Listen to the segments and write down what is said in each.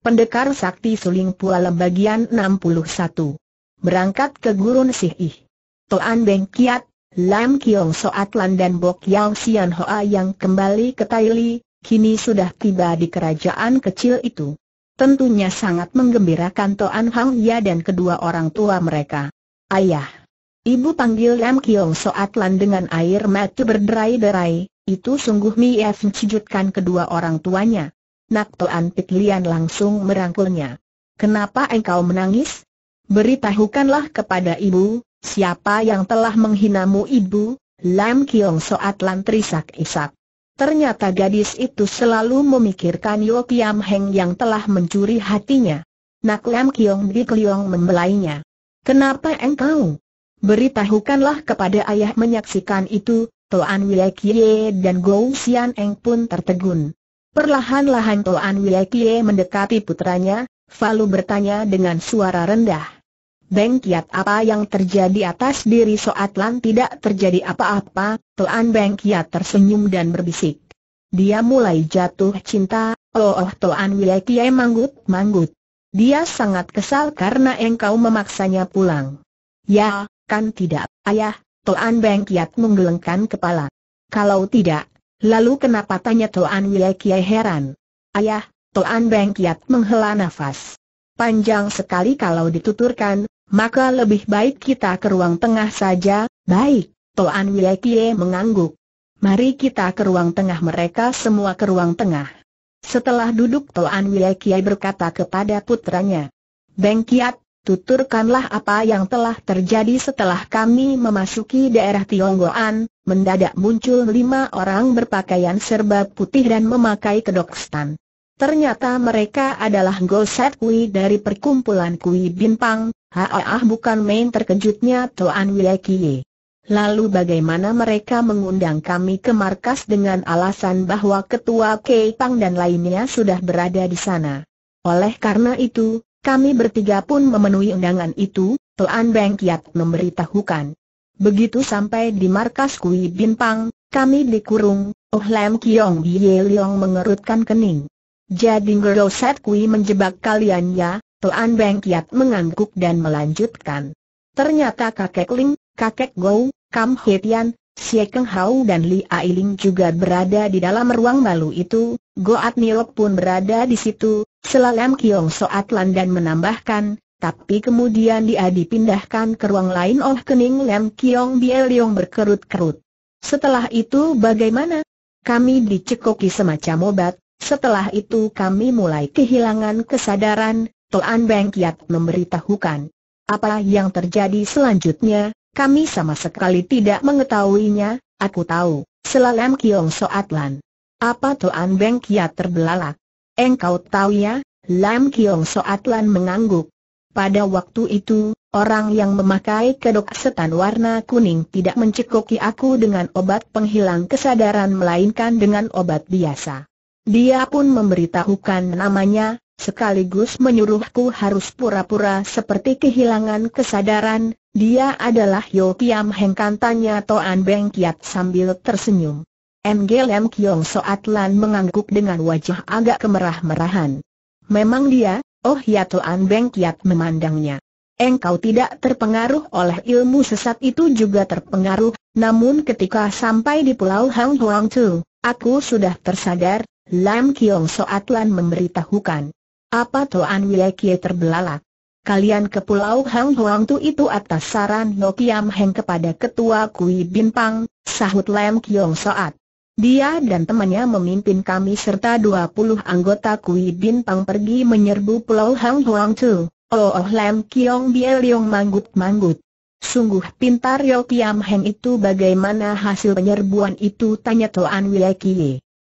Pendekar Sakti Suling Pualem bagian 61. Berangkat ke Gurun Sihih. Toan Beng Kiat, Lam Kiong Soat Lan dan Bok Yao Sian Hoa yang kembali ke Taili, kini sudah tiba di kerajaan kecil itu. Tentunya sangat menggembirakan Toan Hang Ya dan kedua orang tua mereka. Ayah. Ibu panggil Lam Kiong Soat Lan dengan air mata berderai-derai, itu sungguh Mief mencejutkan kedua orang tuanya. Nak Toan Pitlian langsung merangkulnya. Kenapa engkau menangis? Beritahukanlah kepada ibu, siapa yang telah menghinamu ibu, Lam Kiong Soat Lan Trisak-isak. Ternyata gadis itu selalu memikirkan Yo Kiam Heng yang telah mencuri hatinya. Nak Lam Kiong Di Liong membelainya. Kenapa engkau? Beritahukanlah kepada ayah menyaksikan itu, Toan Wilek Ye dan Gou Sian Eng pun tertegun. Perlahan-lahan Toan Wilekie mendekati putranya, Falu bertanya dengan suara rendah. Beng Kiat apa yang terjadi atas diri Soat Lan tidak terjadi apa-apa, Toan Beng Kiat tersenyum dan berbisik. Dia mulai jatuh cinta, oh oh Toan Wilekie manggut-manggut. Dia sangat kesal karena engkau memaksanya pulang. Ya, kan tidak, ayah, Toan Beng Kiat menggelengkan kepala. Kalau tidak, Lalu kenapa tanya Toan Wile Kiai heran? Ayah, Toan Beng Kiat menghela nafas. Panjang sekali kalau dituturkan, maka lebih baik kita ke ruang tengah saja, baik, Toan Wile Kiai mengangguk. Mari kita ke ruang tengah mereka semua ke ruang tengah. Setelah duduk Toan Wile Kiai berkata kepada putranya. Beng Kiat, Tuturkanlah apa yang telah terjadi setelah kami memasuki daerah Tionggoan, mendadak muncul lima orang berpakaian serba putih dan memakai kedok stan. Ternyata mereka adalah Goset Kui dari perkumpulan Kui Bintang, Haah bukan main terkejutnya Toan Wilekie. Lalu bagaimana mereka mengundang kami ke markas dengan alasan bahwa ketua Kei Pang dan lainnya sudah berada di sana. Oleh karena itu, kami bertiga pun memenuhi undangan itu, tuan Beng Kiat memberitahukan. Begitu sampai di markas Kui pang, kami dikurung, Oh Lam Kiong Bie Leong mengerutkan kening. Jadi Ngeroset Kui menjebak kalian ya, tuan Beng Kiat mengangguk dan melanjutkan. Ternyata kakek Ling, kakek Gou, Kam Hetian, Xie Keng Hao dan Li Ailing juga berada di dalam ruang malu itu, Goat Nilok pun berada di situ, Selalem Kiong Soat Lan dan menambahkan, tapi kemudian dia dipindahkan ke ruang lain oleh kening Lem Kiong Biel berkerut-kerut. Setelah itu bagaimana? Kami dicekoki semacam obat, setelah itu kami mulai kehilangan kesadaran, Toan Beng Kiat memberitahukan. Apa yang terjadi selanjutnya, kami sama sekali tidak mengetahuinya, aku tahu, selalem Kiong Soatlan. Apa Toan Beng Kiat terbelalak? Engkau tahu ya, Lam Kiong Soatlan mengangguk. Pada waktu itu, orang yang memakai kedok setan warna kuning tidak mencekoki aku dengan obat penghilang kesadaran melainkan dengan obat biasa. Dia pun memberitahukan namanya, sekaligus menyuruhku harus pura-pura seperti kehilangan kesadaran, dia adalah Yo Piam Heng kan tanya Toan Beng Kiat sambil tersenyum. Lem Kiong Soat Lan mengangguk dengan wajah agak kemerah-merahan. Memang dia, oh ya Toan Beng Kiat memandangnya. Engkau tidak terpengaruh oleh ilmu sesat itu juga terpengaruh, namun ketika sampai di pulau Hang Huang Tu, aku sudah tersadar, Lam Kiong Soat Lan memberitahukan. Apa Toan Kie terbelalak? kalian ke Pulau Hang Huang Tu itu atas saran Nokiam Heng kepada Ketua Kui Bin Pang, sahut Lam Kiong Soat. Dia dan temannya memimpin kami serta 20 anggota Kui Bin Pang pergi menyerbu Pulau Hang Huang Tu. Oh, oh Lam Kiong Bie Leong manggut-manggut. Sungguh pintar Yo Kiam Heng itu bagaimana hasil penyerbuan itu tanya Toan Wile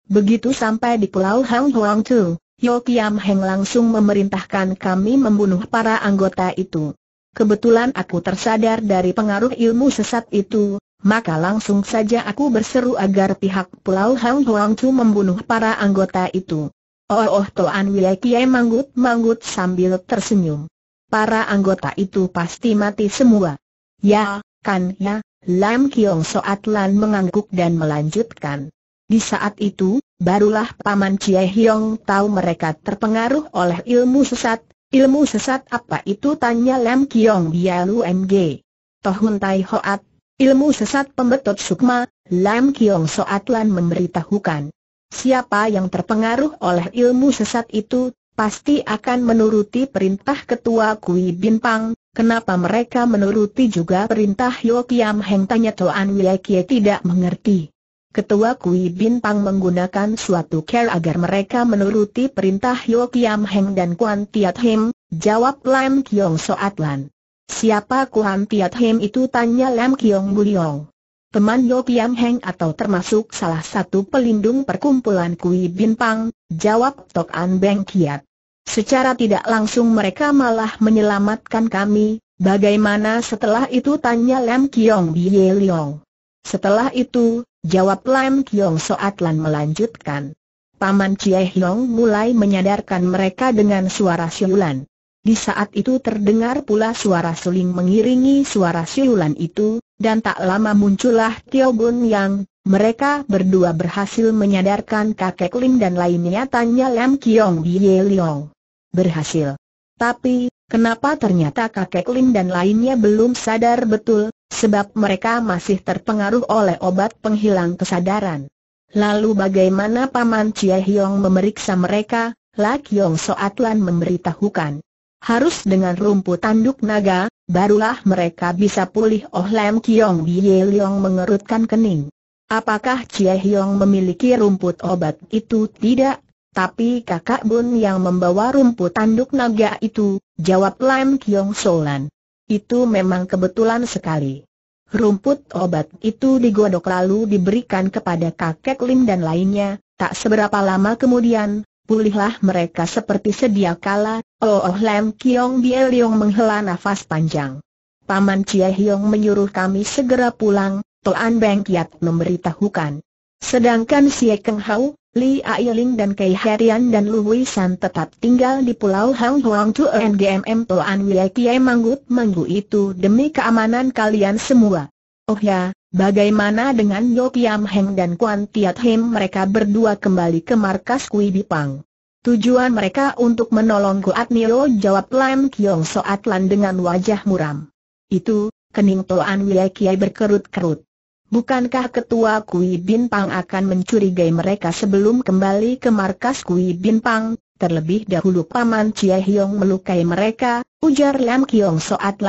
Begitu sampai di Pulau Hang Huang Tu, Yo Kiam Heng langsung memerintahkan kami membunuh para anggota itu. Kebetulan aku tersadar dari pengaruh ilmu sesat itu, maka langsung saja aku berseru agar pihak Pulau Hang Huang Chu membunuh para anggota itu. Oh oh Toan Wile manggut-manggut sambil tersenyum. Para anggota itu pasti mati semua. Ya, kan ya, Lam Kiong Soatlan mengangguk dan melanjutkan. Di saat itu, barulah Paman Chie Hiong tahu mereka terpengaruh oleh ilmu sesat. Ilmu sesat apa itu tanya Lam Kiong Bialu MG. Tohun Tai Hoat, ilmu sesat pembetot sukma, Lam Kiong Soatlan memberitahukan. Siapa yang terpengaruh oleh ilmu sesat itu, pasti akan menuruti perintah ketua Kui Bin Pang. Kenapa mereka menuruti juga perintah Yo Kiam Heng tanya Toan Kie tidak mengerti. Ketua Kui Bin Pang menggunakan suatu care agar mereka menuruti perintah Yo Kiam Heng dan Kuan Tiat Him, jawab Lam Kiong Soat Lan. Siapa Kuan Tiat Him itu tanya Lam Kiong Buliong. Teman Yo Kiam Heng atau termasuk salah satu pelindung perkumpulan Kui Bin Pang, jawab Tok An Beng Kiat. Secara tidak langsung mereka malah menyelamatkan kami, bagaimana setelah itu tanya Lam Kiong Bie Liong. Setelah itu, jawab Lam Kiong Soat Lan melanjutkan. Paman Chie Hiong mulai menyadarkan mereka dengan suara siulan. Di saat itu terdengar pula suara suling mengiringi suara siulan itu, dan tak lama muncullah Tio Bun Yang, mereka berdua berhasil menyadarkan kakek Lim dan lainnya tanya Lam Kiong Bie Leong. Berhasil. Tapi, kenapa ternyata kakek Lim dan lainnya belum sadar betul, Sebab mereka masih terpengaruh oleh obat penghilang kesadaran. Lalu bagaimana Paman Cia Hiong memeriksa mereka, Lak Yong Soatlan memberitahukan. Harus dengan rumput tanduk naga, barulah mereka bisa pulih Oh Lam Kiong Bie Leong mengerutkan kening. Apakah Cia Hiong memiliki rumput obat itu tidak? Tapi kakak Bun yang membawa rumput tanduk naga itu, jawab Lam Kiong Solan. Itu memang kebetulan sekali. Rumput obat itu digodok lalu diberikan kepada kakek Lim dan lainnya, tak seberapa lama kemudian, pulihlah mereka seperti sedia kala, Oh, oh Lam Kiong Biel Yong menghela nafas panjang. Paman Cia Hiong menyuruh kami segera pulang, Toan Beng Kiat memberitahukan. Sedangkan Xie Keng Hau, Li Ailing dan Kei Herian dan Lu San tetap tinggal di Pulau Hang Huang En GMM Toan Wei Kiai Manggut Manggu itu demi keamanan kalian semua. Oh ya, bagaimana dengan Yo Kiam Heng dan Kuan Tiat Heng mereka berdua kembali ke markas Kui Bipang. Tujuan mereka untuk menolong Kuat Nio jawab Lam Kiong Soat Lan dengan wajah muram. Itu, kening Toan Wei Kiai berkerut-kerut. Bukankah ketua Kui Pang akan mencurigai mereka sebelum kembali ke markas Kui Pang? Terlebih dahulu Paman Chia Hiong melukai mereka, ujar Lam Kiong Soat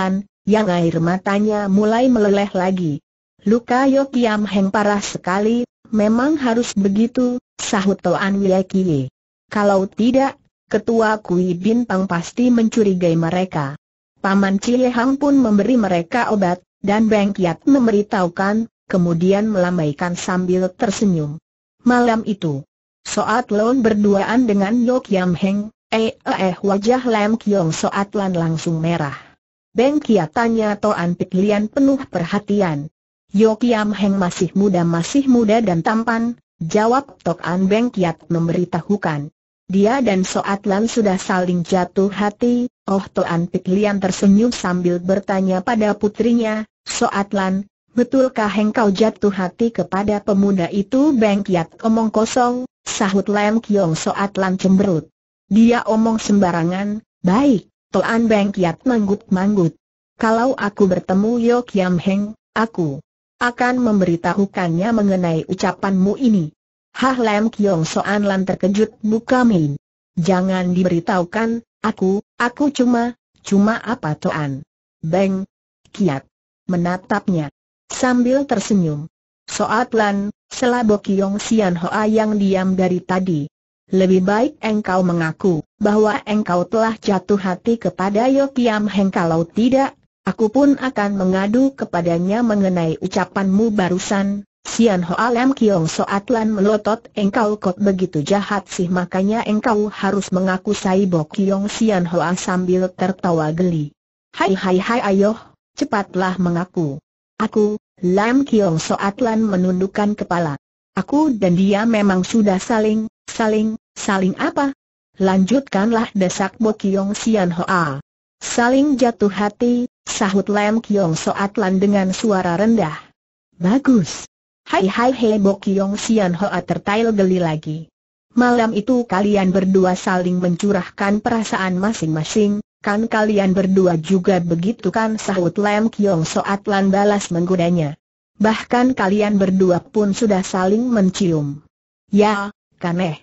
yang air matanya mulai meleleh lagi. Luka Yok Yam Heng parah sekali, memang harus begitu, sahut Toan Kie. Kalau tidak, ketua Kui Pang pasti mencurigai mereka. Paman Ciehang pun memberi mereka obat, dan Beng Kiat memberitahukan, kemudian melambaikan sambil tersenyum. Malam itu, Soat Lon berduaan dengan Yok Yam Heng, eh, eh eh wajah Lam Kiong Soat Lan langsung merah. Beng tanya Toan Pik Lian penuh perhatian. Yok Yam Heng masih muda masih muda dan tampan, jawab Tok An Beng Kiat memberitahukan. Dia dan Soat Lan sudah saling jatuh hati, Oh Toan Pik Lian tersenyum sambil bertanya pada putrinya, Soat Lan, Betulkah engkau jatuh hati kepada pemuda itu Beng Kiat omong kosong, sahut Lam Kiong Soat Lan cemberut. Dia omong sembarangan, baik, Toan Beng Kiat manggut-manggut. Kalau aku bertemu Yo Kiam Heng, aku akan memberitahukannya mengenai ucapanmu ini. Hah Lam Kiong Soan Lam terkejut buka min. Jangan diberitahukan, aku, aku cuma, cuma apa Toan? Beng Kiat menatapnya sambil tersenyum. Soat Lan, selabok Yong Sian Hoa yang diam dari tadi. Lebih baik engkau mengaku bahwa engkau telah jatuh hati kepada Yokiam Heng kalau tidak, aku pun akan mengadu kepadanya mengenai ucapanmu barusan. Sian Hoa Lam Kiong Soat Lan melotot engkau kot begitu jahat sih makanya engkau harus mengaku Saibok Kiong Sian Hoa sambil tertawa geli. Hai hai hai ayoh, cepatlah mengaku. Aku, Lam Kiong Soat Lan menundukkan kepala. Aku dan dia memang sudah saling, saling, saling apa? Lanjutkanlah desak Bo Kiong Sian Hoa. Saling jatuh hati, sahut Lam Kiong Soat Lan dengan suara rendah. Bagus. Hai hai hei Bo Kiong Sian Hoa tertail geli lagi. Malam itu kalian berdua saling mencurahkan perasaan masing-masing, Kan kalian berdua juga begitu kan sahut Lam Kiong Soat Lan balas menggodanya. Bahkan kalian berdua pun sudah saling mencium. Ya, eh.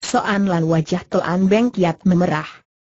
Soan Lan wajah tuan Beng kiat memerah.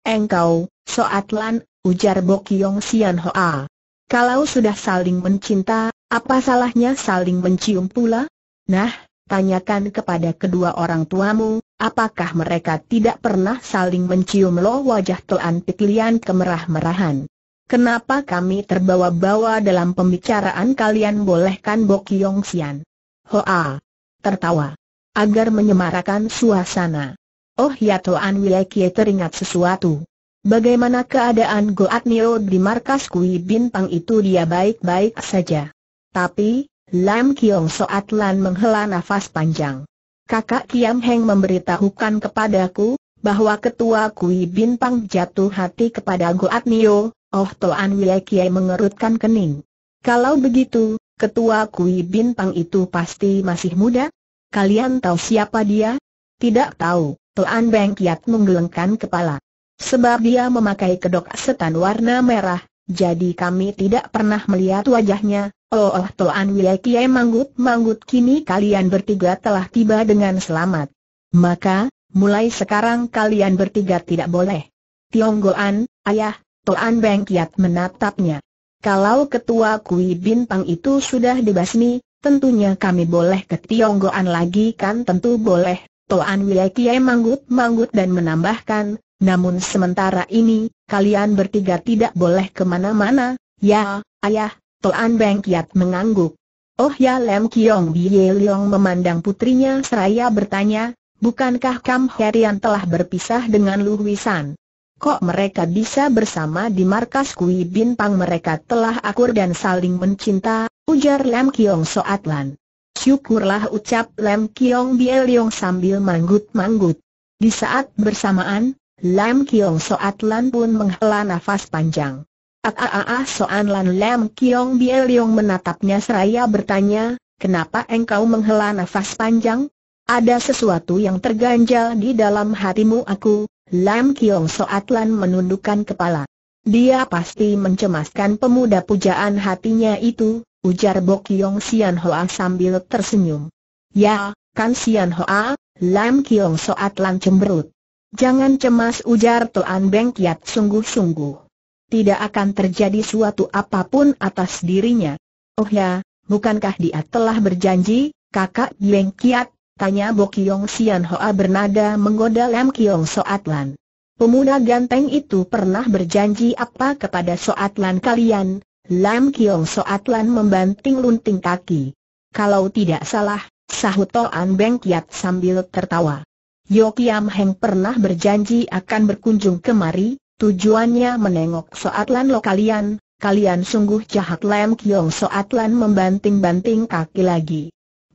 Engkau, Soat Lan, ujar Kiong Sian Hoa. Kalau sudah saling mencinta, apa salahnya saling mencium pula? Nah, tanyakan kepada kedua orang tuamu, apakah mereka tidak pernah saling mencium lo wajah tuan Pitlian kemerah-merahan. Kenapa kami terbawa-bawa dalam pembicaraan kalian bolehkan Bok Yong Sian? Hoa! Tertawa. Agar menyemarakan suasana. Oh ya tuan Wilekie teringat sesuatu. Bagaimana keadaan Goat Nio di markas Kui Bintang itu dia baik-baik saja. Tapi, Lam Kiong Soat Lan menghela nafas panjang. Kakak Kiam Heng memberitahukan kepadaku, bahwa ketua Kui Bin Pang jatuh hati kepada Goat Nio, Oh Toan Wie Kiai mengerutkan kening. Kalau begitu, ketua Kui Bin Pang itu pasti masih muda? Kalian tahu siapa dia? Tidak tahu, Toan Beng Kiat menggelengkan kepala. Sebab dia memakai kedok setan warna merah, jadi kami tidak pernah melihat wajahnya, Oh oh Toan Wei Kiai Manggut Manggut kini kalian bertiga telah tiba dengan selamat. Maka, mulai sekarang kalian bertiga tidak boleh. Tiong Goan, ayah, Toan Beng Kiat menatapnya. Kalau ketua Kui Bintang itu sudah dibasmi, tentunya kami boleh ke Tiong Goan lagi kan tentu boleh. Toan Wei Kiai Manggut Manggut dan menambahkan, namun sementara ini, kalian bertiga tidak boleh kemana-mana, ya, ayah, Toan Beng Kiat mengangguk. Oh ya Lem Kiong Bie Leong memandang putrinya seraya bertanya, bukankah Kam Herian telah berpisah dengan Lu Kok mereka bisa bersama di markas Kui bin pang mereka telah akur dan saling mencinta, ujar Lem Kiong Soatlan. Syukurlah ucap Lem Kiong Bie Leong sambil manggut-manggut. Di saat bersamaan, Lam Kiong Soatlan pun menghela nafas panjang ah Soan Lan Lam Kiong Bie Leong menatapnya seraya bertanya, kenapa engkau menghela nafas panjang? Ada sesuatu yang terganjal di dalam hatimu aku, Lam Kiong Soat Lan menundukkan kepala. Dia pasti mencemaskan pemuda pujaan hatinya itu, ujar Bo Kiong Sian Hoa sambil tersenyum. Ya, kan Sian Hoa, Lam Kiong Soat Lan cemberut. Jangan cemas ujar Toan Beng Kiat sungguh-sungguh tidak akan terjadi suatu apapun atas dirinya. Oh ya, bukankah dia telah berjanji, kakak Yeng Kiat? Tanya Bokyong Sian Hoa bernada menggoda Lam Kiong Soatlan. Pemuda ganteng itu pernah berjanji apa kepada Soatlan kalian? Lam Kiong Soatlan membanting lunting kaki. Kalau tidak salah, sahut Toan Beng Kiat sambil tertawa. Yo Kiam Heng pernah berjanji akan berkunjung kemari, Tujuannya menengok Soatlan, Lan lo kalian, kalian sungguh jahat Lam Kiong Soatlan membanting-banting kaki lagi.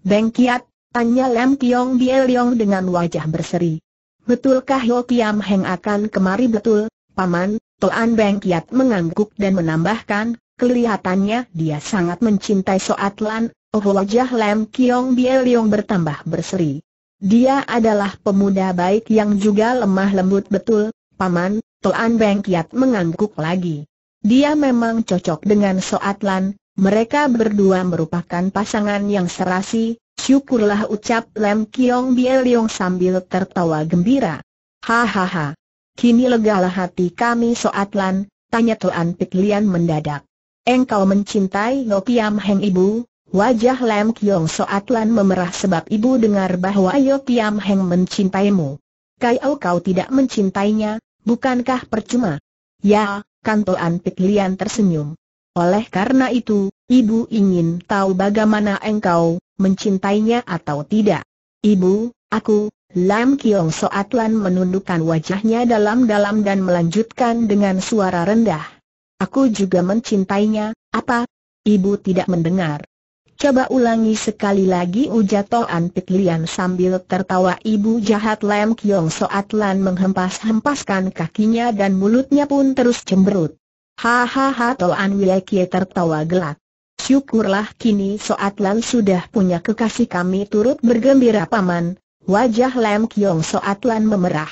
Beng Kiat, tanya Lam Kiong Bieliong dengan wajah berseri. Betulkah Yo Kiam Heng akan kemari betul, Paman? Toan Beng Kiat mengangguk dan menambahkan, kelihatannya dia sangat mencintai Soatlan, Lan, oh wajah Lam Kiong Bieliong bertambah berseri. Dia adalah pemuda baik yang juga lemah lembut betul, Paman, Toan Beng Kiat mengangguk lagi. Dia memang cocok dengan Soatlan. mereka berdua merupakan pasangan yang serasi, syukurlah ucap Lem Kiong Bie Leong sambil tertawa gembira. Hahaha. Kini legalah hati kami Soatlan, tanya Toan Pek Lian mendadak. Engkau mencintai Yopiam Heng Ibu? Wajah Lam Kiong Soatlan memerah sebab ibu dengar bahwa Yopiam Heng mencintaimu. Kau kau tidak mencintainya, Bukankah percuma? Ya, Antik Piklian tersenyum. Oleh karena itu, ibu ingin tahu bagaimana engkau mencintainya atau tidak. Ibu, aku, Lam Kiong Soatlan menundukkan wajahnya dalam-dalam dan melanjutkan dengan suara rendah. Aku juga mencintainya, apa? Ibu tidak mendengar. Coba ulangi sekali lagi ujar Toan Pik Lian sambil tertawa ibu jahat Lam Kiong Soat Lan menghempas-hempaskan kakinya dan mulutnya pun terus cemberut. Hahaha Toan Wiekie tertawa gelak. Syukurlah kini Soat Lan sudah punya kekasih kami turut bergembira paman. Wajah Lam Kiong Soat Lan memerah.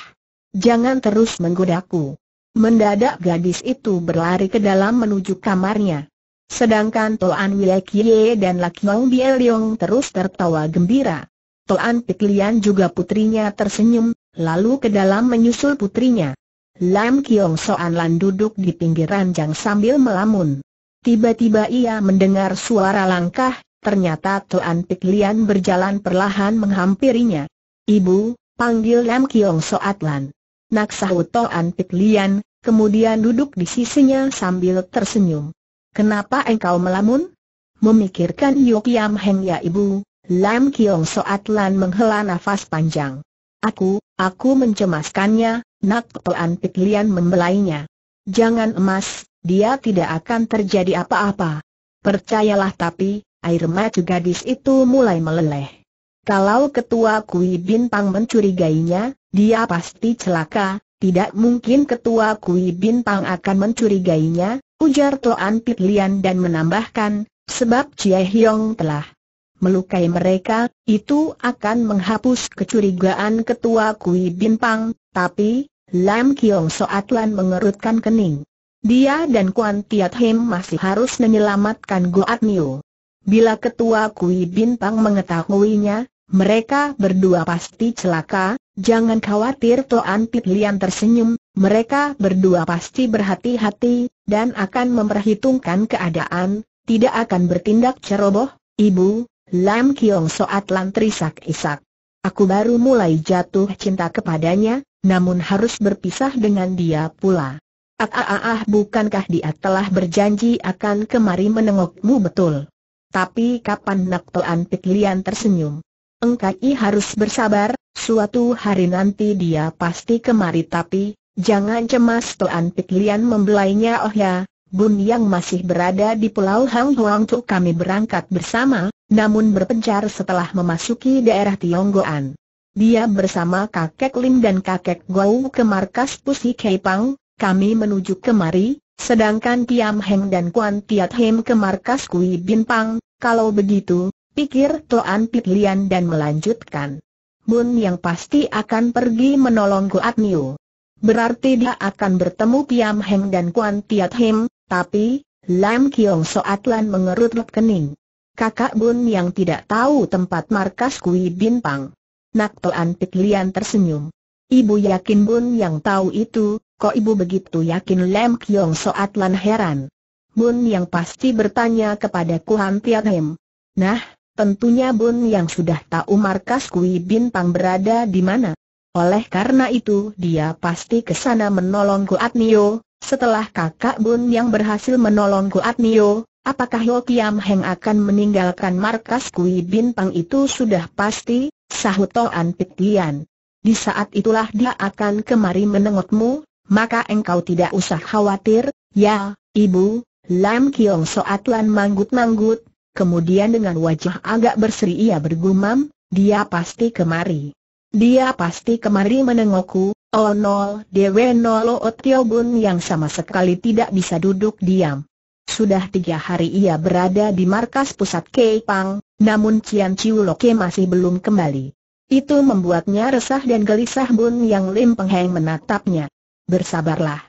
Jangan terus menggodaku. Mendadak gadis itu berlari ke dalam menuju kamarnya. Sedangkan Toan Wilkie dan Lakyong Bieliong terus tertawa gembira. Toan Piklian juga putrinya tersenyum, lalu ke dalam menyusul putrinya. Lam Kiong Soan Lan duduk di pinggir ranjang sambil melamun. Tiba-tiba ia mendengar suara langkah, ternyata Toan Piklian berjalan perlahan menghampirinya. Ibu, panggil Lam Kiong Soat Lan. Naksahu Toan Piklian, kemudian duduk di sisinya sambil tersenyum. Kenapa engkau melamun? Memikirkan Yam Heng ya ibu, Lam Kiong Soat Lan menghela nafas panjang. Aku, aku mencemaskannya, Nak Pean Pik membelainya. Jangan emas, dia tidak akan terjadi apa-apa. Percayalah tapi, air mata gadis itu mulai meleleh. Kalau ketua Kui Bin Pang mencurigainya, dia pasti celaka, tidak mungkin ketua Kui Bin Pang akan mencurigainya, Ujar Toan Pit Lian dan menambahkan, sebab Chie Hiong telah melukai mereka, itu akan menghapus kecurigaan ketua Kui Pang, tapi, Lam Kiong Soatlan mengerutkan kening. Dia dan Kuan Tiat Him masih harus menyelamatkan Goat Niu. Bila ketua Kui Bintang mengetahuinya, mereka berdua pasti celaka, jangan khawatir Toan Pit Lian tersenyum, mereka berdua pasti berhati-hati, dan akan memperhitungkan keadaan, tidak akan bertindak ceroboh, ibu, Lam Kiong Soat Lan Trisak-Isak. Aku baru mulai jatuh cinta kepadanya, namun harus berpisah dengan dia pula. Ah, ah, ah, ah, bukankah dia telah berjanji akan kemari menengokmu betul? Tapi kapan Nak Toan Piklian tersenyum? Engkai harus bersabar, suatu hari nanti dia pasti kemari tapi, Jangan cemas Tuan Pik membelainya oh ya, Bun yang masih berada di Pulau Hang Huang tuh kami berangkat bersama, namun berpencar setelah memasuki daerah Tionggoan. Dia bersama kakek Lim dan kakek Gou ke markas Pusi Keipang, kami menuju kemari, sedangkan Tiam Heng dan Kuan Tiat Hem ke markas Kui Bin Pang, kalau begitu, pikir Tuan Pit dan melanjutkan. Bun yang pasti akan pergi menolong Goat Niu. Berarti dia akan bertemu Piam Heng dan Kuan Tiat Him, tapi, Lam Kiong Soatlan Lan mengerut kening. Kakak Bun yang tidak tahu tempat markas Kui Bin Pang. Nak Toan Pit Lian tersenyum. Ibu yakin Bun yang tahu itu, kok ibu begitu yakin Lam Kiong Soatlan heran. Bun yang pasti bertanya kepada Kuan Tiat Him. Nah, tentunya Bun yang sudah tahu markas Kui Bin Pang berada di mana. Oleh karena itu dia pasti ke sana menolong Goat Nio, setelah kakak Bun yang berhasil menolong Goat Nio, apakah Yo Kiam Heng akan meninggalkan markas Kui Bintang itu sudah pasti, sahut Toan Lian. Di saat itulah dia akan kemari menengokmu, maka engkau tidak usah khawatir, ya, ibu, Lam Kiong Soat manggut-manggut, kemudian dengan wajah agak berseri ia bergumam, dia pasti kemari. Dia pasti kemari menengokku, oh nol dewe nolo otiobun yang sama sekali tidak bisa duduk diam. Sudah tiga hari ia berada di markas pusat Keipang, namun Cian Ciu Loke masih belum kembali. Itu membuatnya resah dan gelisah Bun Yang Lim Pengheng menatapnya. Bersabarlah.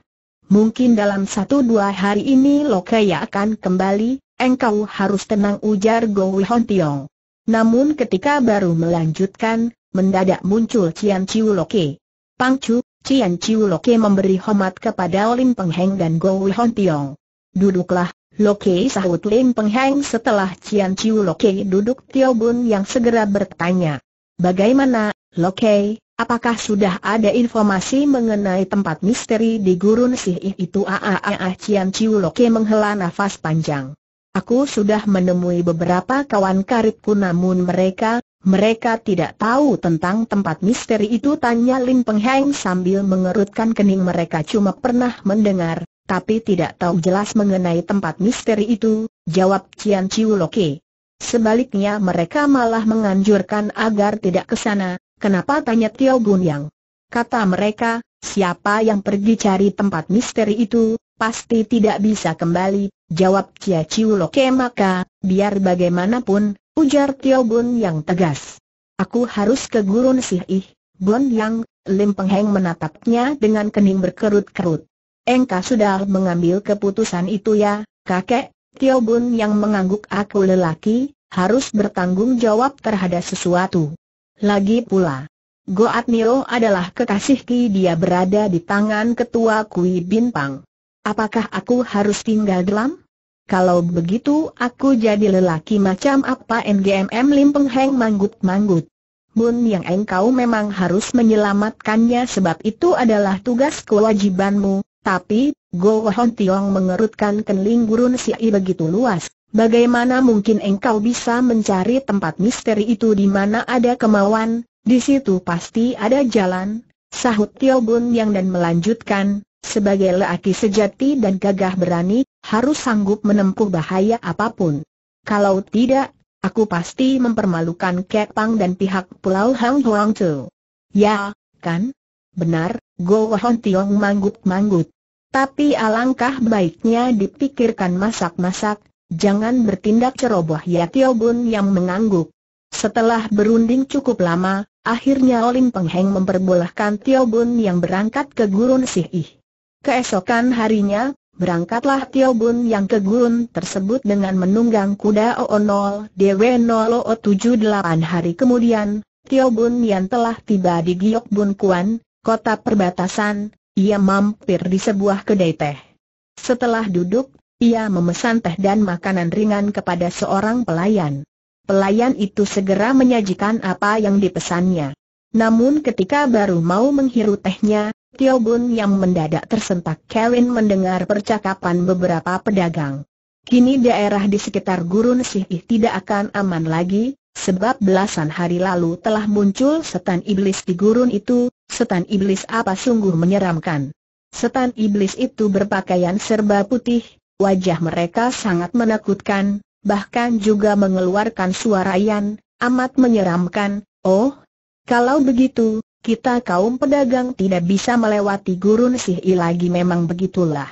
Mungkin dalam satu dua hari ini Loke ya akan kembali, engkau harus tenang ujar Go Wihon Tiong. Namun ketika baru melanjutkan, mendadak muncul Cian Chiu Loke. Pang Chu, Cian Chiu Loke memberi hormat kepada Lim Peng Heng dan Go Hon Tiong. Duduklah, Loke sahut Lim Peng Heng setelah Cian Chiu Loke duduk Tio Bun yang segera bertanya. Bagaimana, Loke, apakah sudah ada informasi mengenai tempat misteri di gurun sih itu? Aaah ah, ah, ah, Cian Chiu Loke menghela nafas panjang. Aku sudah menemui beberapa kawan karibku namun mereka, mereka tidak tahu tentang tempat misteri itu tanya Lin Pengheng sambil mengerutkan kening mereka cuma pernah mendengar, tapi tidak tahu jelas mengenai tempat misteri itu, jawab Cian Chiu Loke. Sebaliknya mereka malah menganjurkan agar tidak ke sana, kenapa tanya Tio Gun Yang. Kata mereka, siapa yang pergi cari tempat misteri itu, pasti tidak bisa kembali, jawab Cia Ciu Loke maka, biar bagaimanapun, ujar Tio Bun yang tegas. Aku harus ke gurun Sih Ih, Bun Yang, Lim Peng Heng menatapnya dengan kening berkerut-kerut. Engkau sudah mengambil keputusan itu ya, kakek, Tio Bun yang mengangguk aku lelaki, harus bertanggung jawab terhadap sesuatu. Lagi pula, Goat Nio adalah kekasih Ki dia berada di tangan ketua Kui Bin Pang apakah aku harus tinggal dalam? Kalau begitu aku jadi lelaki macam apa NGMM Lim Peng Heng manggut-manggut. Bun yang engkau memang harus menyelamatkannya sebab itu adalah tugas kewajibanmu, tapi, Go Hon Tiong mengerutkan kening gurun si'i begitu luas. Bagaimana mungkin engkau bisa mencari tempat misteri itu di mana ada kemauan, di situ pasti ada jalan, sahut Tio Bun Yang dan melanjutkan, sebagai lelaki sejati dan gagah berani, harus sanggup menempuh bahaya apapun. Kalau tidak, aku pasti mempermalukan Kek Pang dan pihak Pulau Hang Huang Tu. Ya, kan? Benar, Go Wahon Tiong manggut-manggut. Tapi alangkah baiknya dipikirkan masak-masak, jangan bertindak ceroboh ya Tio Bun yang mengangguk. Setelah berunding cukup lama, akhirnya Olim Pengheng memperbolehkan Tio Bun yang berangkat ke Gurun Sihih. Keesokan harinya, berangkatlah Tio Bun yang ke gurun tersebut dengan menunggang kuda OO0 DW0078 hari kemudian, Tio Bun yang telah tiba di Giok Bun Kuan, kota perbatasan, ia mampir di sebuah kedai teh. Setelah duduk, ia memesan teh dan makanan ringan kepada seorang pelayan. Pelayan itu segera menyajikan apa yang dipesannya. Namun ketika baru mau menghirup tehnya, Tio Bun yang mendadak tersentak Kevin mendengar percakapan beberapa pedagang. Kini daerah di sekitar Gurun Sihih tidak akan aman lagi, sebab belasan hari lalu telah muncul setan iblis di gurun itu, setan iblis apa sungguh menyeramkan. Setan iblis itu berpakaian serba putih, wajah mereka sangat menakutkan, bahkan juga mengeluarkan suara yang amat menyeramkan, oh, kalau begitu, kita kaum pedagang tidak bisa melewati gurun sihi lagi memang begitulah.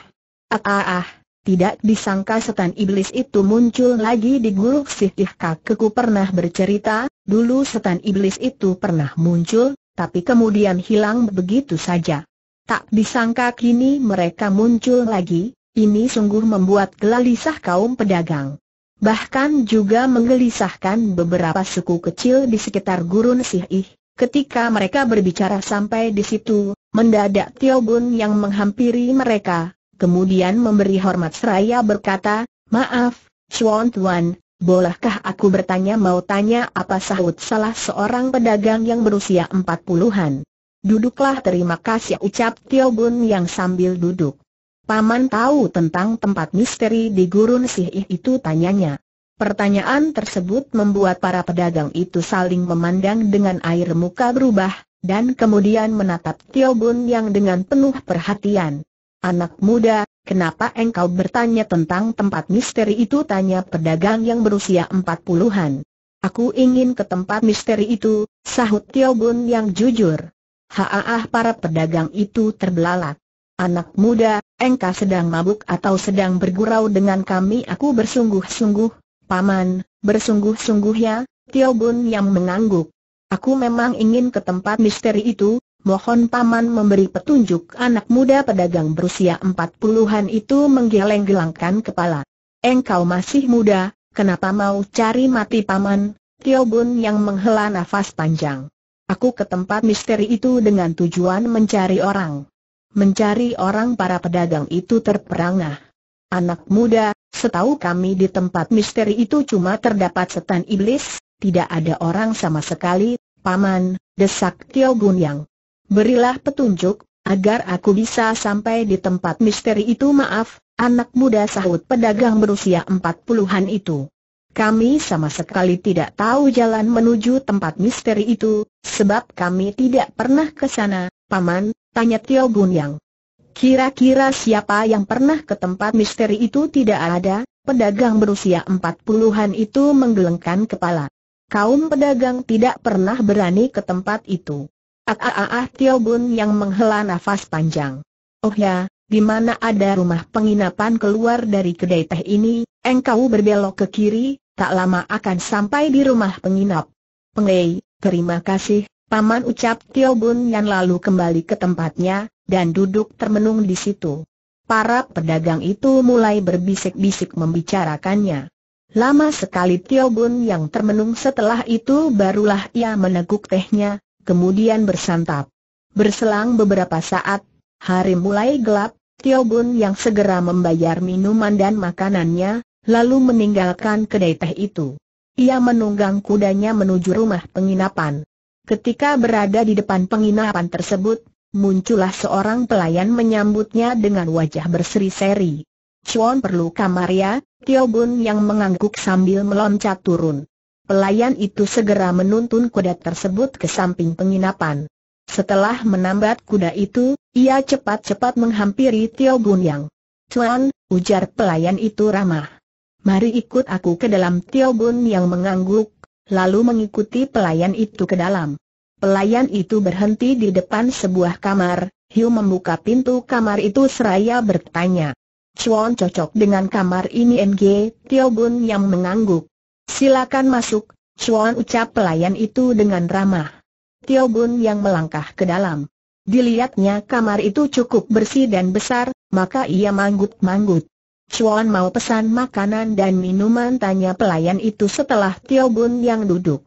Ah ah ah, tidak disangka setan iblis itu muncul lagi di gurun sihi kakekku pernah bercerita, dulu setan iblis itu pernah muncul, tapi kemudian hilang begitu saja. Tak disangka kini mereka muncul lagi, ini sungguh membuat gelisah kaum pedagang. Bahkan juga menggelisahkan beberapa suku kecil di sekitar Gurun Sihi. Ketika mereka berbicara sampai di situ, mendadak Tio Bun yang menghampiri mereka, kemudian memberi hormat seraya berkata, Maaf, Chuan Tuan, bolehkah aku bertanya mau tanya apa sahut salah seorang pedagang yang berusia empat puluhan? Duduklah terima kasih ucap Tio Bun yang sambil duduk. Paman tahu tentang tempat misteri di gurun sihih itu tanyanya. Pertanyaan tersebut membuat para pedagang itu saling memandang dengan air muka berubah, dan kemudian menatap Tio Bun yang dengan penuh perhatian. Anak muda, kenapa engkau bertanya tentang tempat misteri itu? Tanya pedagang yang berusia empat puluhan. Aku ingin ke tempat misteri itu, sahut Tio Bun yang jujur. Haah para pedagang itu terbelalak. Anak muda, engkau sedang mabuk atau sedang bergurau dengan kami? Aku bersungguh-sungguh, Paman, bersungguh-sungguh ya, Tio Bun yang mengangguk. Aku memang ingin ke tempat misteri itu, mohon Paman memberi petunjuk anak muda pedagang berusia empat puluhan itu menggeleng-gelangkan kepala. Engkau masih muda, kenapa mau cari mati Paman? Tio Bun yang menghela nafas panjang. Aku ke tempat misteri itu dengan tujuan mencari orang. Mencari orang para pedagang itu terperangah anak muda, setahu kami di tempat misteri itu cuma terdapat setan iblis, tidak ada orang sama sekali, paman, desak Tio Gun Yang. Berilah petunjuk, agar aku bisa sampai di tempat misteri itu maaf, anak muda sahut pedagang berusia empat puluhan itu. Kami sama sekali tidak tahu jalan menuju tempat misteri itu, sebab kami tidak pernah ke sana, Paman, tanya Tio Gunyang. Kira-kira siapa yang pernah ke tempat misteri itu tidak ada, pedagang berusia empat puluhan itu menggelengkan kepala. Kaum pedagang tidak pernah berani ke tempat itu. Ah, ah ah ah, Tio Bun yang menghela nafas panjang. Oh ya, di mana ada rumah penginapan keluar dari kedai teh ini, engkau berbelok ke kiri, tak lama akan sampai di rumah penginap. Pengei, terima kasih, Paman ucap Tio Bun yang lalu kembali ke tempatnya, dan duduk termenung di situ. Para pedagang itu mulai berbisik-bisik membicarakannya. Lama sekali Tio Bun yang termenung setelah itu barulah ia meneguk tehnya, kemudian bersantap. Berselang beberapa saat, hari mulai gelap, Tio Bun yang segera membayar minuman dan makanannya, lalu meninggalkan kedai teh itu. Ia menunggang kudanya menuju rumah penginapan. Ketika berada di depan penginapan tersebut, Muncullah seorang pelayan menyambutnya dengan wajah berseri-seri. Chuan perlu kamar ya, Tio Bun yang mengangguk sambil meloncat turun. Pelayan itu segera menuntun kuda tersebut ke samping penginapan. Setelah menambat kuda itu, ia cepat-cepat menghampiri Tio Bun yang. Chuan, ujar pelayan itu ramah. Mari ikut aku ke dalam Tio Bun yang mengangguk, lalu mengikuti pelayan itu ke dalam. Pelayan itu berhenti di depan sebuah kamar, Hiu membuka pintu kamar itu seraya bertanya. Chuan cocok dengan kamar ini ng. Tio Bun yang mengangguk. Silakan masuk, Chuan ucap pelayan itu dengan ramah. Tio Bun yang melangkah ke dalam. Dilihatnya kamar itu cukup bersih dan besar, maka ia manggut-manggut. Chuan mau pesan makanan dan minuman tanya pelayan itu setelah Tio Bun yang duduk.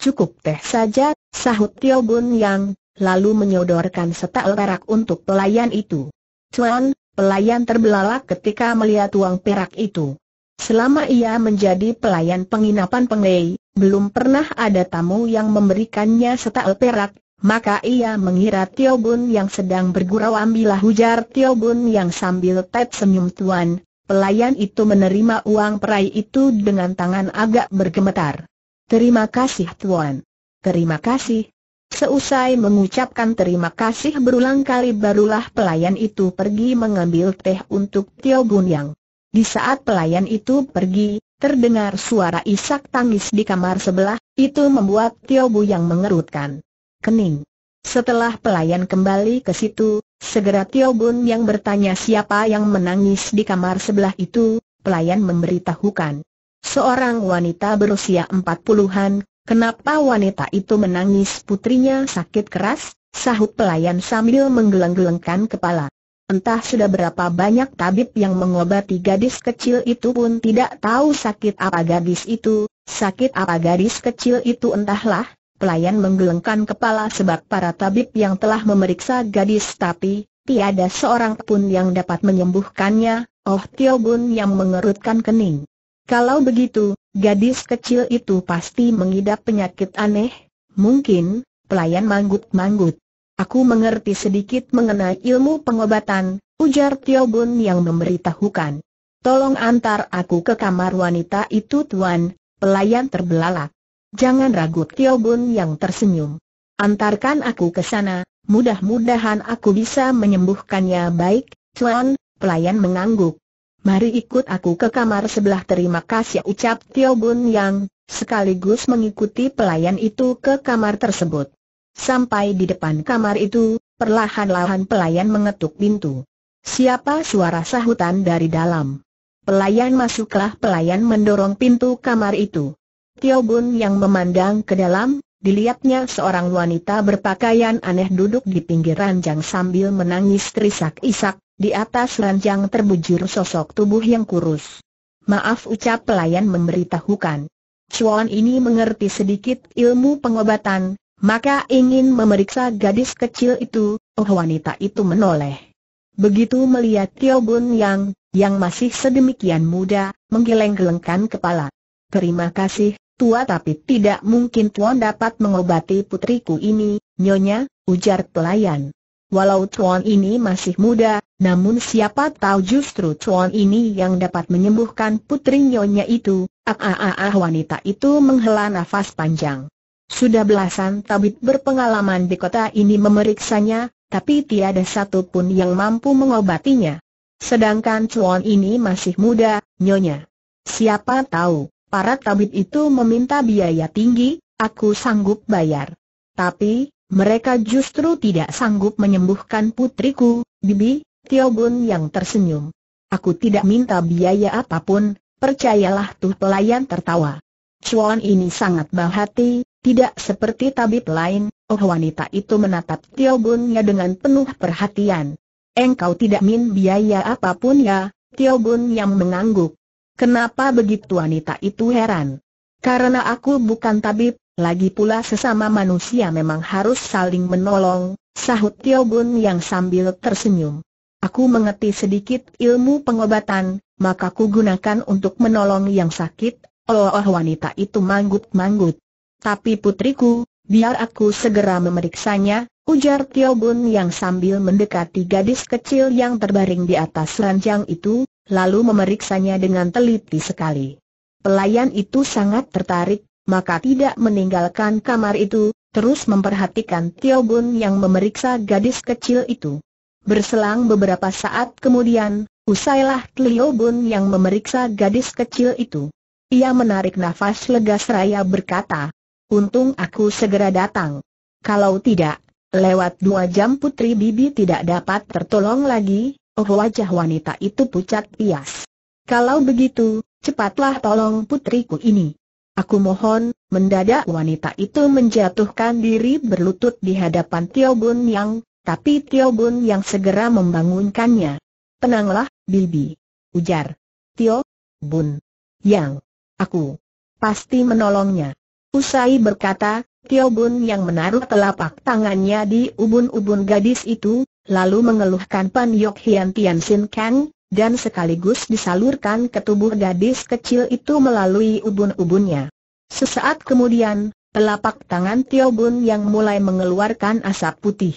Cukup teh saja, sahut Tio Bun Yang, lalu menyodorkan setel perak untuk pelayan itu. Cuan, pelayan terbelalak ketika melihat uang perak itu. Selama ia menjadi pelayan penginapan penglei, belum pernah ada tamu yang memberikannya setel perak, maka ia mengira Tio Bun yang sedang bergurau ambillah Hujar Tio Bun yang sambil tet senyum tuan. Pelayan itu menerima uang perai itu dengan tangan agak bergemetar. Terima kasih Tuan. Terima kasih. Seusai mengucapkan terima kasih berulang kali barulah pelayan itu pergi mengambil teh untuk Tio Yang. Di saat pelayan itu pergi, terdengar suara isak tangis di kamar sebelah, itu membuat Tio Bu Yang mengerutkan kening. Setelah pelayan kembali ke situ, segera Tio Bun yang bertanya siapa yang menangis di kamar sebelah itu, pelayan memberitahukan. Seorang wanita berusia empat puluhan. kenapa wanita itu menangis putrinya sakit keras? Sahut pelayan sambil menggeleng-gelengkan kepala. Entah sudah berapa banyak tabib yang mengobati gadis kecil itu pun tidak tahu sakit apa gadis itu, sakit apa gadis kecil itu entahlah, pelayan menggelengkan kepala sebab para tabib yang telah memeriksa gadis tapi, tiada seorang pun yang dapat menyembuhkannya, Oh Tio Bun yang mengerutkan kening. Kalau begitu, gadis kecil itu pasti mengidap penyakit aneh, mungkin, pelayan manggut-manggut. Aku mengerti sedikit mengenai ilmu pengobatan, ujar Tio Bun yang memberitahukan. Tolong antar aku ke kamar wanita itu tuan, pelayan terbelalak. Jangan ragu Tio Bun yang tersenyum. Antarkan aku ke sana, mudah-mudahan aku bisa menyembuhkannya baik, tuan, pelayan mengangguk. Mari ikut aku ke kamar sebelah terima kasih ucap Tio Bun Yang, sekaligus mengikuti pelayan itu ke kamar tersebut. Sampai di depan kamar itu, perlahan-lahan pelayan mengetuk pintu. Siapa suara sahutan dari dalam? Pelayan masuklah pelayan mendorong pintu kamar itu. Tio Bun Yang memandang ke dalam, Dilihatnya seorang wanita berpakaian aneh duduk di pinggir ranjang sambil menangis terisak-isak, di atas ranjang terbujur sosok tubuh yang kurus. Maaf ucap pelayan memberitahukan. Cuan ini mengerti sedikit ilmu pengobatan, maka ingin memeriksa gadis kecil itu, oh wanita itu menoleh. Begitu melihat Tio Bun Yang, yang masih sedemikian muda, menggeleng-gelengkan kepala. Terima kasih, tua tapi tidak mungkin Tuan dapat mengobati putriku ini, Nyonya, ujar pelayan. Walau Tuan ini masih muda, namun siapa tahu justru Tuan ini yang dapat menyembuhkan putri Nyonya itu, ah ah ah, wanita itu menghela nafas panjang. Sudah belasan tabib berpengalaman di kota ini memeriksanya, tapi tiada satupun yang mampu mengobatinya. Sedangkan Tuan ini masih muda, nyonya. Siapa tahu, Para tabib itu meminta biaya tinggi, aku sanggup bayar. Tapi, mereka justru tidak sanggup menyembuhkan putriku, Bibi, Tio Bun yang tersenyum. Aku tidak minta biaya apapun, percayalah tuh pelayan tertawa. Chuan ini sangat bahati, tidak seperti tabib lain, oh wanita itu menatap Tio ya dengan penuh perhatian. Engkau tidak min biaya apapun ya, Tio Bun yang mengangguk. Kenapa begitu wanita itu heran? Karena aku bukan tabib, lagi pula sesama manusia memang harus saling menolong, sahut Tio Bun yang sambil tersenyum. Aku mengerti sedikit ilmu pengobatan, maka ku gunakan untuk menolong yang sakit, oh, oh wanita itu manggut-manggut. Tapi putriku, biar aku segera memeriksanya, ujar Tio Bun yang sambil mendekati gadis kecil yang terbaring di atas ranjang itu, lalu memeriksanya dengan teliti sekali. Pelayan itu sangat tertarik, maka tidak meninggalkan kamar itu, terus memperhatikan Tio Bun yang memeriksa gadis kecil itu. Berselang beberapa saat kemudian, usailah Tio Bun yang memeriksa gadis kecil itu. Ia menarik nafas lega seraya berkata, Untung aku segera datang. Kalau tidak, lewat dua jam Putri Bibi tidak dapat tertolong lagi, Oh, wajah wanita itu pucat pias. Kalau begitu, cepatlah tolong putriku ini. Aku mohon, mendadak wanita itu menjatuhkan diri berlutut di hadapan Tio Bun Yang, tapi Tio Bun Yang segera membangunkannya. Tenanglah, Bibi. Ujar. Tio, Bun. Yang. Aku. Pasti menolongnya. Usai berkata, Tio Bun Yang menaruh telapak tangannya di ubun-ubun gadis itu, lalu mengeluhkan Pan Yok Hian Tian Sin Kang, dan sekaligus disalurkan ke tubuh gadis kecil itu melalui ubun-ubunnya. Sesaat kemudian, telapak tangan Tio Bun yang mulai mengeluarkan asap putih.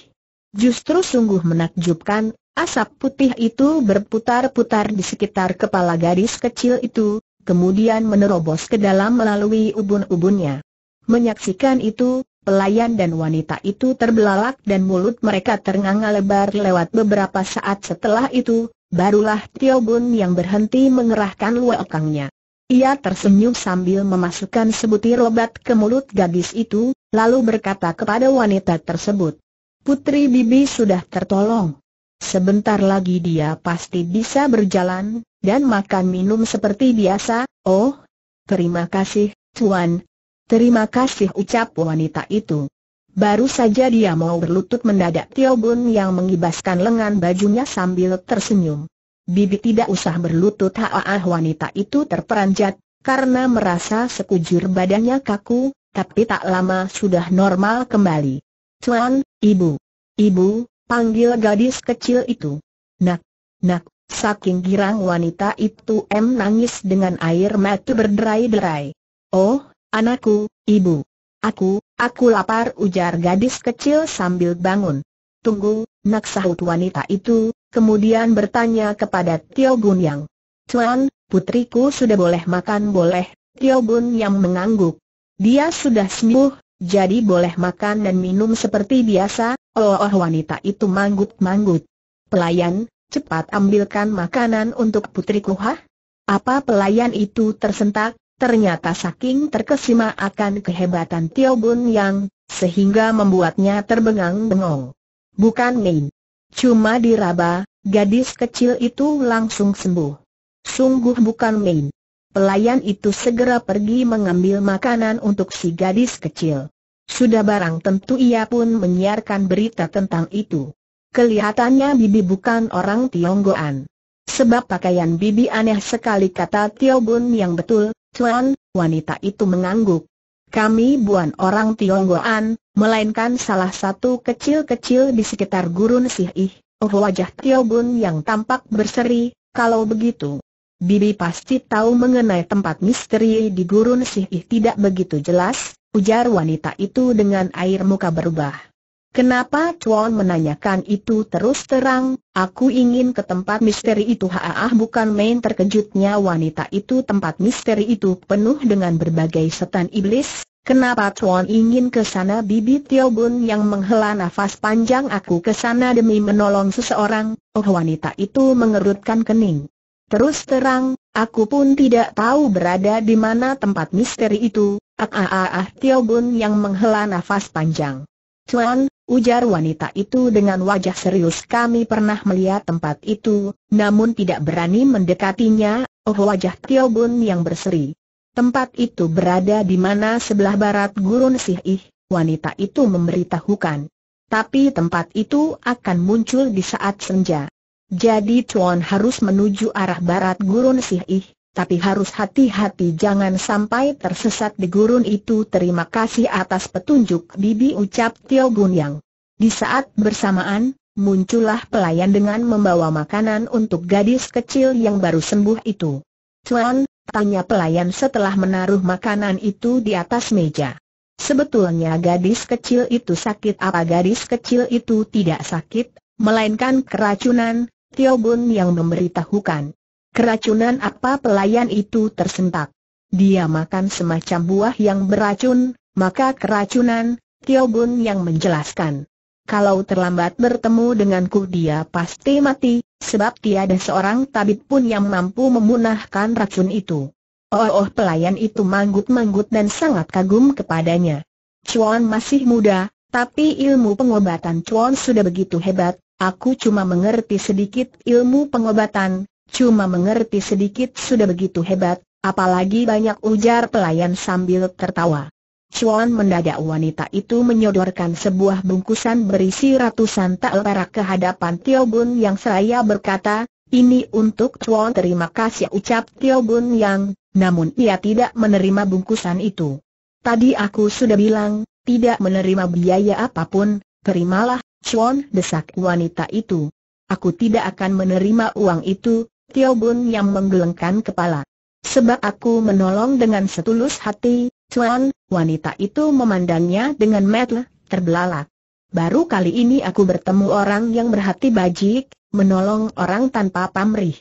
Justru sungguh menakjubkan, asap putih itu berputar-putar di sekitar kepala gadis kecil itu, kemudian menerobos ke dalam melalui ubun-ubunnya. Menyaksikan itu, Pelayan dan wanita itu terbelalak dan mulut mereka ternganga lebar lewat beberapa saat setelah itu, barulah Tio Bun yang berhenti mengerahkan luakangnya. Ia tersenyum sambil memasukkan sebutir obat ke mulut gadis itu, lalu berkata kepada wanita tersebut, Putri Bibi sudah tertolong. Sebentar lagi dia pasti bisa berjalan, dan makan minum seperti biasa, oh. Terima kasih, Tuan, Terima kasih ucap wanita itu. Baru saja dia mau berlutut mendadak Tio Bun yang mengibaskan lengan bajunya sambil tersenyum. Bibi tidak usah berlutut ah, wanita itu terperanjat, karena merasa sekujur badannya kaku, tapi tak lama sudah normal kembali. Cuan, ibu, ibu, panggil gadis kecil itu. Nak, nak, saking girang wanita itu em nangis dengan air mata berderai-derai. Oh, Anakku, ibu. Aku, aku lapar ujar gadis kecil sambil bangun. Tunggu, nak sahut wanita itu, kemudian bertanya kepada Tio Gun Yang. Tuan, putriku sudah boleh makan boleh, Tio Gun Yang mengangguk. Dia sudah sembuh, jadi boleh makan dan minum seperti biasa, oh, oh wanita itu manggut-manggut. Pelayan, cepat ambilkan makanan untuk putriku hah? Apa pelayan itu tersentak, Ternyata saking terkesima akan kehebatan Tio Bun Yang, sehingga membuatnya terbengang-bengong. Bukan main. Cuma diraba, gadis kecil itu langsung sembuh. Sungguh bukan main. Pelayan itu segera pergi mengambil makanan untuk si gadis kecil. Sudah barang tentu ia pun menyiarkan berita tentang itu. Kelihatannya Bibi bukan orang Tionggoan. Sebab pakaian Bibi aneh sekali kata Tio Bun yang betul, Tuan, wanita itu mengangguk. Kami bukan orang Tionggoan, melainkan salah satu kecil-kecil di sekitar gurun Sihih. Oh wajah Tio Bun yang tampak berseri, kalau begitu. Bibi pasti tahu mengenai tempat misteri di gurun Sihih tidak begitu jelas, ujar wanita itu dengan air muka berubah. Kenapa Chuan menanyakan itu terus terang, aku ingin ke tempat misteri itu haah bukan main terkejutnya wanita itu tempat misteri itu penuh dengan berbagai setan iblis, kenapa Chuan ingin ke sana bibi Tio Bun yang menghela nafas panjang aku ke sana demi menolong seseorang, oh wanita itu mengerutkan kening. Terus terang, aku pun tidak tahu berada di mana tempat misteri itu, ah ah ah, ah Bun yang menghela nafas panjang. Chuan ujar wanita itu dengan wajah serius kami pernah melihat tempat itu, namun tidak berani mendekatinya, oh wajah Tio Bun yang berseri. Tempat itu berada di mana sebelah barat gurun Sihih, wanita itu memberitahukan. Tapi tempat itu akan muncul di saat senja. Jadi Chuan harus menuju arah barat gurun Sihih, tapi harus hati-hati jangan sampai tersesat di gurun itu. Terima kasih atas petunjuk Bibi ucap Tio Gunyang. Di saat bersamaan, muncullah pelayan dengan membawa makanan untuk gadis kecil yang baru sembuh itu. Tuan, tanya pelayan setelah menaruh makanan itu di atas meja. Sebetulnya gadis kecil itu sakit apa gadis kecil itu tidak sakit, melainkan keracunan, Tio Bun yang memberitahukan. Keracunan apa pelayan itu tersentak. Dia makan semacam buah yang beracun, maka keracunan, Tio Bun yang menjelaskan. Kalau terlambat bertemu denganku dia pasti mati, sebab tiada seorang tabib pun yang mampu memunahkan racun itu. Oh, oh pelayan itu manggut-manggut dan sangat kagum kepadanya. Chuan masih muda, tapi ilmu pengobatan Chuan sudah begitu hebat, aku cuma mengerti sedikit ilmu pengobatan, cuma mengerti sedikit sudah begitu hebat, apalagi banyak ujar pelayan sambil tertawa. Chuan mendadak wanita itu menyodorkan sebuah bungkusan berisi ratusan tael perak ke hadapan Tio Bun yang saya berkata, ini untuk Chuan terima kasih ucap Tio Bun yang, namun ia tidak menerima bungkusan itu. Tadi aku sudah bilang, tidak menerima biaya apapun, terimalah, Chuan desak wanita itu. Aku tidak akan menerima uang itu, Tio Bun yang menggelengkan kepala. Sebab aku menolong dengan setulus hati, Cuan, wanita itu memandangnya dengan metel, terbelalak. Baru kali ini aku bertemu orang yang berhati bajik, menolong orang tanpa pamrih.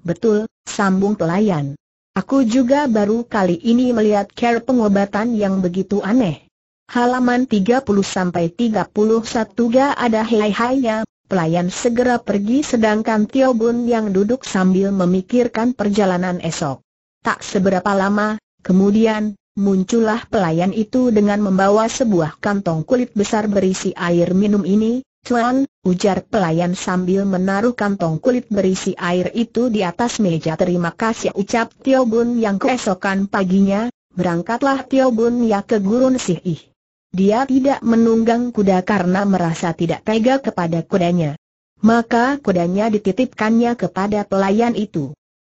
Betul, sambung pelayan. Aku juga baru kali ini melihat care pengobatan yang begitu aneh. Halaman 30-31 ga ada hai hai Pelayan segera pergi sedangkan Tio Bun yang duduk sambil memikirkan perjalanan esok. Tak seberapa lama, kemudian, muncullah pelayan itu dengan membawa sebuah kantong kulit besar berisi air minum ini. Tuan, ujar pelayan sambil menaruh kantong kulit berisi air itu di atas meja terima kasih ucap Tio Bun yang keesokan paginya, berangkatlah Tio Bun ya ke Gurun Sihih. Dia tidak menunggang kuda karena merasa tidak tega kepada kudanya. Maka kudanya dititipkannya kepada pelayan itu.